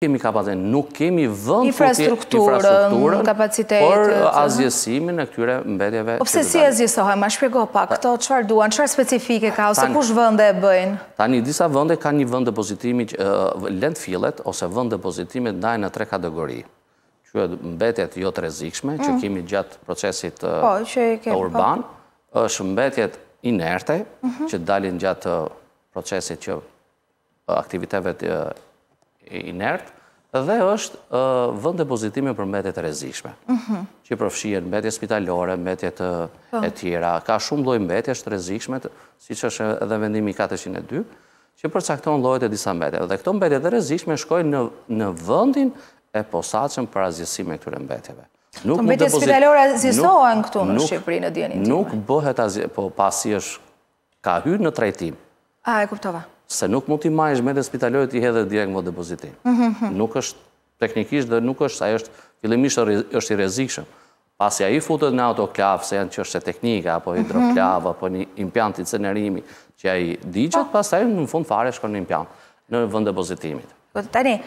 kemi kapacitet, nuk kemi vënd infrastrukturë, kapacitetit, por azjesimin në këtyre mbetjeve Opse si azjesohem, ma shpjego pak këto, qëfar duan, qëfar specifike ka, ose kush vënde e bëjnë? Tani, disa vënde ka një vënd depozitimi lent filet, ose vënd depozitimi daj në tre kategori. Që e mbetjet jo të rezikshme, që mm. kemi gjatë procesit po, po. urban, është mbetjet inerte, mhm. që dalin gjatë procesit që aktiviteve të inert, dhe është vënd depozitimin për mhm. mbetjet e rezishme, që i përfshien mbetje spitalore, mbetjet e tjera, ka shumë loj mbetje është rezishme, si që është edhe vendimi 402, që përcakton lojt e disa mbetje. Dhe këto mbetje dhe rezishme shkojnë në vëndin e posacën për azjesime këtyre mbetjeve. Nuk po, mbetje spitalore azjesohen këtu në Shqipëri në djenin Nuk bëhet azjesime, po pasi është ka hyrë në trajtim. A, e kuptova se nuk mund t'i majsh me dhe spitalojt i hedhe direkt më depozitin. Nuk është teknikisht dhe nuk është, a është fillimisht është i rezikshëm. Pas ja i futët në autoklav, se janë që është e teknika, apo hidroklav, apo një impjant i cenerimi, që ja i digjët, pas ta i në fund fare shkon një impjant në vënd depozitimit. Po, tani,